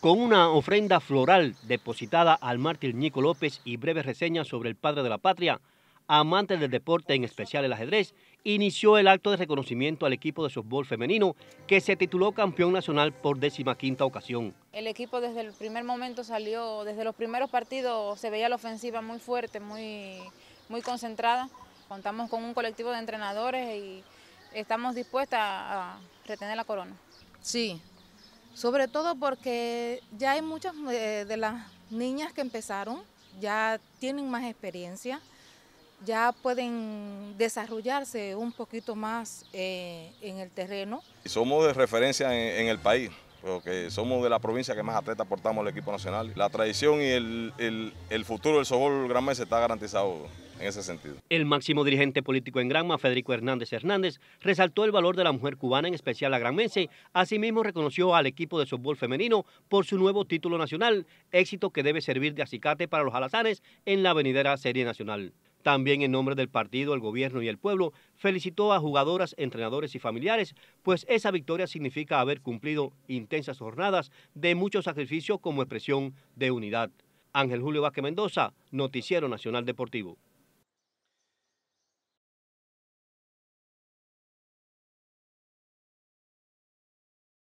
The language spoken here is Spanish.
con una ofrenda floral depositada al mártir Nico López y breves reseñas sobre el padre de la patria, amante del deporte, en especial el ajedrez, inició el acto de reconocimiento al equipo de softball femenino que se tituló campeón nacional por décima quinta ocasión. El equipo desde el primer momento salió, desde los primeros partidos se veía la ofensiva muy fuerte, muy, muy concentrada. Contamos con un colectivo de entrenadores y estamos dispuestas a retener la corona. Sí, sobre todo porque ya hay muchas eh, de las niñas que empezaron, ya tienen más experiencia, ya pueden desarrollarse un poquito más eh, en el terreno. Somos de referencia en, el país, porque somos de la provincia que más atletas aportamos al equipo nacional. La tradición y el, futuro del softball gran Mesa está garantizado en ese sentido. El máximo dirigente político en Granma, Federico Hernández Hernández, resaltó el valor de la mujer cubana, en especial la granmense. Asimismo, reconoció al equipo de fútbol femenino por su nuevo título nacional, éxito que debe servir de acicate para los alazanes en la venidera Serie Nacional. También en nombre del partido, el gobierno y el pueblo felicitó a jugadoras, entrenadores y familiares, pues esa victoria significa haber cumplido intensas jornadas de mucho sacrificio como expresión de unidad. Ángel Julio Vázquez Mendoza, Noticiero Nacional Deportivo.